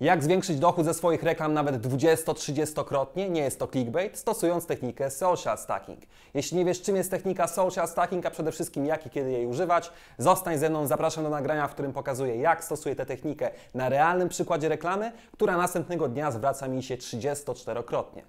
Jak zwiększyć dochód ze swoich reklam nawet 20-30-krotnie? Nie jest to clickbait, stosując technikę social stacking. Jeśli nie wiesz, czym jest technika social stacking, a przede wszystkim jak i kiedy jej używać, zostań ze mną, zapraszam do nagrania, w którym pokazuję, jak stosuję tę technikę na realnym przykładzie reklamy, która następnego dnia zwraca mi się 34-krotnie.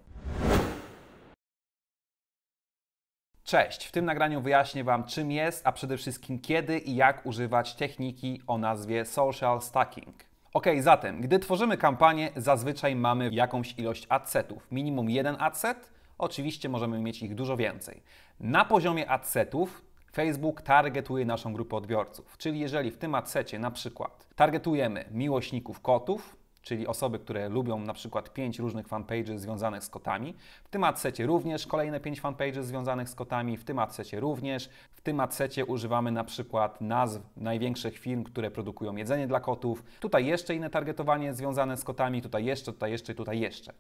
Cześć, w tym nagraniu wyjaśnię Wam czym jest, a przede wszystkim kiedy i jak używać techniki o nazwie social stacking. Ok, zatem, gdy tworzymy kampanię, zazwyczaj mamy jakąś ilość adsetów. Minimum jeden adset, oczywiście możemy mieć ich dużo więcej. Na poziomie adsetów Facebook targetuje naszą grupę odbiorców. Czyli jeżeli w tym adsecie na przykład targetujemy miłośników kotów, czyli osoby, które lubią na przykład pięć różnych fanpages związanych z kotami. W tym adsecie również kolejne pięć fanpages związanych z kotami, w tym adsecie również. W tym adsecie używamy na przykład nazw największych firm, które produkują jedzenie dla kotów. Tutaj jeszcze inne targetowanie związane z kotami, tutaj jeszcze, tutaj jeszcze, tutaj jeszcze.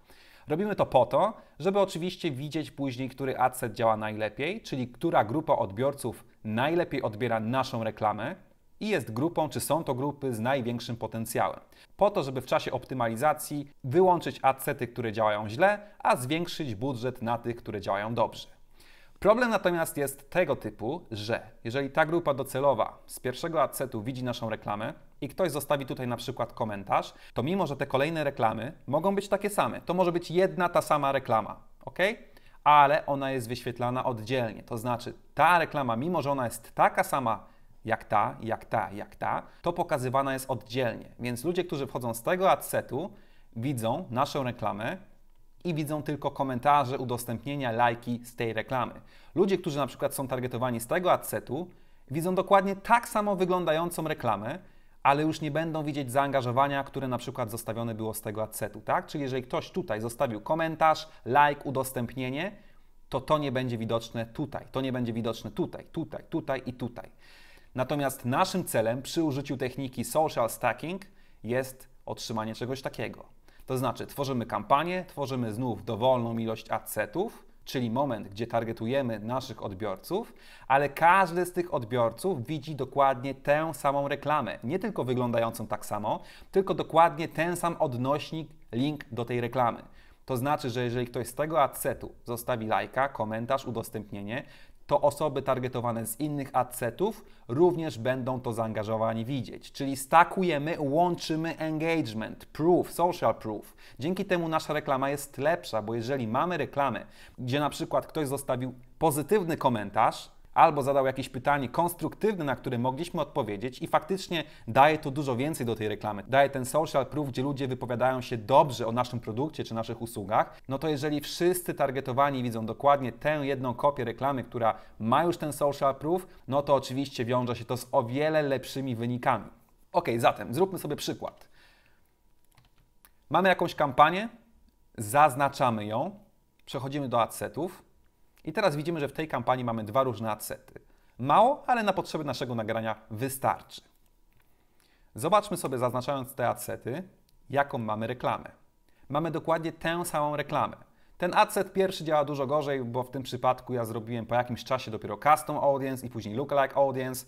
Robimy to po to, żeby oczywiście widzieć później, który adset działa najlepiej, czyli która grupa odbiorców najlepiej odbiera naszą reklamę, i jest grupą, czy są to grupy z największym potencjałem. Po to, żeby w czasie optymalizacji wyłączyć adsety, które działają źle, a zwiększyć budżet na tych, które działają dobrze. Problem natomiast jest tego typu, że jeżeli ta grupa docelowa z pierwszego adsetu widzi naszą reklamę i ktoś zostawi tutaj na przykład komentarz, to mimo, że te kolejne reklamy mogą być takie same, to może być jedna ta sama reklama, ok? Ale ona jest wyświetlana oddzielnie. To znaczy, ta reklama, mimo że ona jest taka sama jak ta, jak ta, jak ta, to pokazywana jest oddzielnie. Więc ludzie, którzy wchodzą z tego adsetu, widzą naszą reklamę i widzą tylko komentarze, udostępnienia, lajki z tej reklamy. Ludzie, którzy na przykład są targetowani z tego adsetu, widzą dokładnie tak samo wyglądającą reklamę, ale już nie będą widzieć zaangażowania, które na przykład zostawione było z tego adsetu, tak? Czyli jeżeli ktoś tutaj zostawił komentarz, like, udostępnienie, to to nie będzie widoczne tutaj, to nie będzie widoczne tutaj, tutaj, tutaj i tutaj. Natomiast naszym celem przy użyciu techniki social stacking jest otrzymanie czegoś takiego. To znaczy, tworzymy kampanię, tworzymy znów dowolną ilość adsetów, czyli moment, gdzie targetujemy naszych odbiorców, ale każdy z tych odbiorców widzi dokładnie tę samą reklamę. Nie tylko wyglądającą tak samo, tylko dokładnie ten sam odnośnik, link do tej reklamy. To znaczy, że jeżeli ktoś z tego adsetu zostawi lajka, komentarz, udostępnienie, to osoby targetowane z innych adsetów również będą to zaangażowani widzieć. Czyli stakujemy, łączymy engagement, proof, social proof. Dzięki temu nasza reklama jest lepsza, bo jeżeli mamy reklamę, gdzie na przykład ktoś zostawił pozytywny komentarz, albo zadał jakieś pytanie konstruktywne, na które mogliśmy odpowiedzieć i faktycznie daje to dużo więcej do tej reklamy. Daje ten social proof, gdzie ludzie wypowiadają się dobrze o naszym produkcie czy naszych usługach, no to jeżeli wszyscy targetowani widzą dokładnie tę jedną kopię reklamy, która ma już ten social proof, no to oczywiście wiąże się to z o wiele lepszymi wynikami. Ok, zatem zróbmy sobie przykład. Mamy jakąś kampanię, zaznaczamy ją, przechodzimy do adsetów, i teraz widzimy, że w tej kampanii mamy dwa różne adsety. Mało, ale na potrzeby naszego nagrania wystarczy. Zobaczmy sobie, zaznaczając te adsety, jaką mamy reklamę. Mamy dokładnie tę samą reklamę. Ten adset pierwszy działa dużo gorzej, bo w tym przypadku ja zrobiłem po jakimś czasie dopiero custom audience i później lookalike audience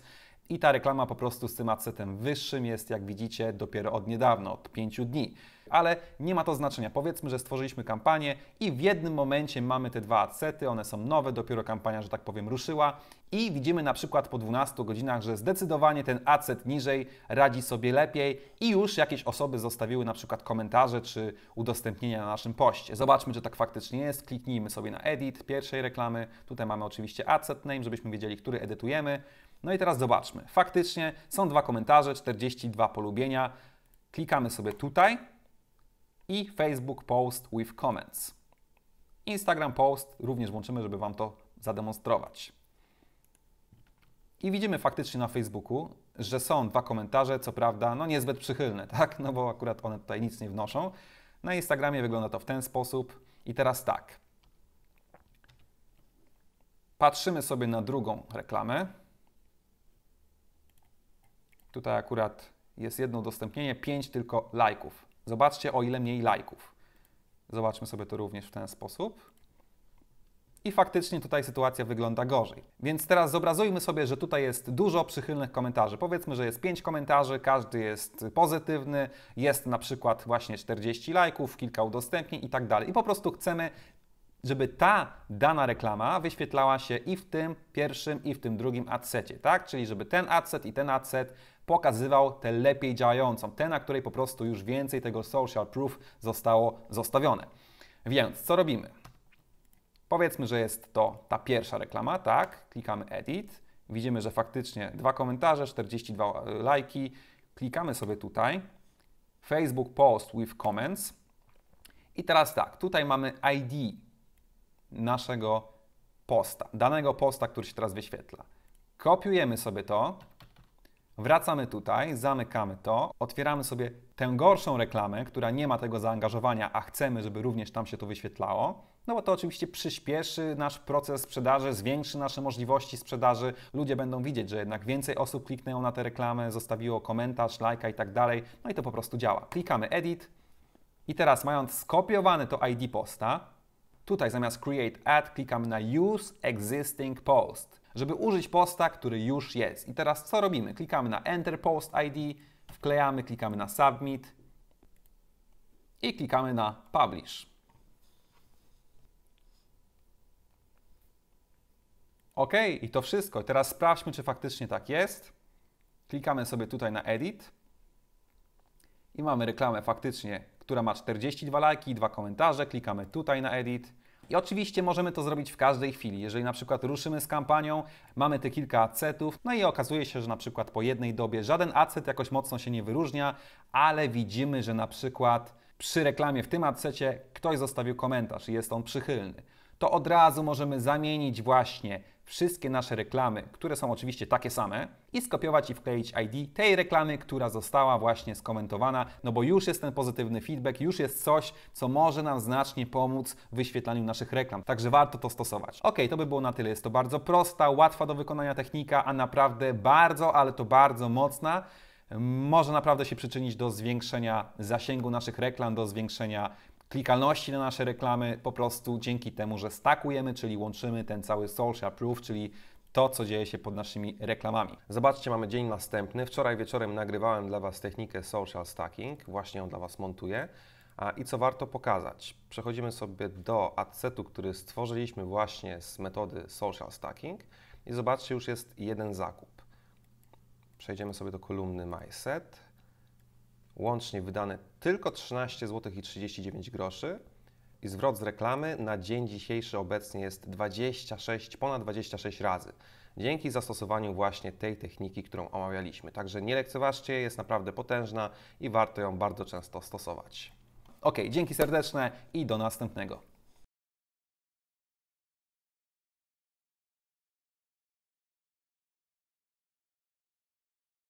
i ta reklama po prostu z tym adsetem wyższym jest, jak widzicie, dopiero od niedawno, od pięciu dni ale nie ma to znaczenia. Powiedzmy, że stworzyliśmy kampanię i w jednym momencie mamy te dwa adsety, one są nowe, dopiero kampania, że tak powiem, ruszyła i widzimy na przykład po 12 godzinach, że zdecydowanie ten adset niżej radzi sobie lepiej i już jakieś osoby zostawiły na przykład komentarze czy udostępnienia na naszym poście. Zobaczmy, czy tak faktycznie jest. Kliknijmy sobie na edit pierwszej reklamy. Tutaj mamy oczywiście adset name, żebyśmy wiedzieli, który edytujemy. No i teraz zobaczmy. Faktycznie są dwa komentarze, 42 polubienia. Klikamy sobie tutaj i Facebook Post with Comments. Instagram Post również włączymy, żeby Wam to zademonstrować. I widzimy faktycznie na Facebooku, że są dwa komentarze, co prawda, no niezbyt przychylne, tak? No bo akurat one tutaj nic nie wnoszą. Na Instagramie wygląda to w ten sposób. I teraz tak. Patrzymy sobie na drugą reklamę. Tutaj akurat jest jedno udostępnienie, pięć tylko lajków. Zobaczcie, o ile mniej lajków. Zobaczmy sobie to również w ten sposób. I faktycznie tutaj sytuacja wygląda gorzej. Więc teraz zobrazujmy sobie, że tutaj jest dużo przychylnych komentarzy. Powiedzmy, że jest 5 komentarzy, każdy jest pozytywny, jest na przykład właśnie 40 lajków, kilka udostępnień i tak dalej. I po prostu chcemy, żeby ta dana reklama wyświetlała się i w tym pierwszym, i w tym drugim adsecie, tak? Czyli żeby ten adset i ten adset pokazywał tę lepiej działającą, tę, na której po prostu już więcej tego social proof zostało zostawione. Więc co robimy? Powiedzmy, że jest to ta pierwsza reklama, tak? Klikamy edit. Widzimy, że faktycznie dwa komentarze, 42 lajki. Klikamy sobie tutaj. Facebook post with comments. I teraz tak, tutaj mamy ID naszego posta, danego posta, który się teraz wyświetla. Kopiujemy sobie to, Wracamy tutaj, zamykamy to, otwieramy sobie tę gorszą reklamę, która nie ma tego zaangażowania, a chcemy, żeby również tam się to wyświetlało. No bo to oczywiście przyspieszy nasz proces sprzedaży, zwiększy nasze możliwości sprzedaży. Ludzie będą widzieć, że jednak więcej osób kliknęło na tę reklamę, zostawiło komentarz, lajka i tak dalej. No i to po prostu działa. Klikamy Edit i teraz mając skopiowane to ID posta, tutaj zamiast Create Ad klikamy na Use Existing Post żeby użyć posta, który już jest. I teraz co robimy? Klikamy na Enter Post ID, wklejamy, klikamy na Submit i klikamy na Publish. OK, i to wszystko. Teraz sprawdźmy, czy faktycznie tak jest. Klikamy sobie tutaj na Edit i mamy reklamę faktycznie, która ma 42 lajki i 2 komentarze. Klikamy tutaj na Edit i oczywiście możemy to zrobić w każdej chwili. Jeżeli na przykład ruszymy z kampanią, mamy te kilka acetów, no i okazuje się, że na przykład po jednej dobie żaden acet jakoś mocno się nie wyróżnia, ale widzimy, że na przykład przy reklamie w tym acecie ktoś zostawił komentarz i jest on przychylny. To od razu możemy zamienić właśnie wszystkie nasze reklamy, które są oczywiście takie same, i skopiować i wkleić ID tej reklamy, która została właśnie skomentowana, no bo już jest ten pozytywny feedback, już jest coś, co może nam znacznie pomóc w wyświetlaniu naszych reklam. Także warto to stosować. Ok, to by było na tyle. Jest to bardzo prosta, łatwa do wykonania technika, a naprawdę bardzo, ale to bardzo mocna może naprawdę się przyczynić do zwiększenia zasięgu naszych reklam, do zwiększenia klikalności na nasze reklamy po prostu dzięki temu, że stakujemy, czyli łączymy ten cały social proof, czyli to, co dzieje się pod naszymi reklamami. Zobaczcie, mamy dzień następny. Wczoraj wieczorem nagrywałem dla Was technikę social stacking, właśnie ją dla Was montuję. I co warto pokazać? Przechodzimy sobie do adsetu, który stworzyliśmy właśnie z metody social stacking i zobaczcie, już jest jeden zakup. Przejdziemy sobie do kolumny My Set łącznie wydane tylko 13 zł i 39 groszy i zwrot z reklamy na dzień dzisiejszy obecnie jest 26, ponad 26 razy. Dzięki zastosowaniu właśnie tej techniki, którą omawialiśmy. Także nie lekceważcie, jest naprawdę potężna i warto ją bardzo często stosować. Ok, dzięki serdeczne i do następnego.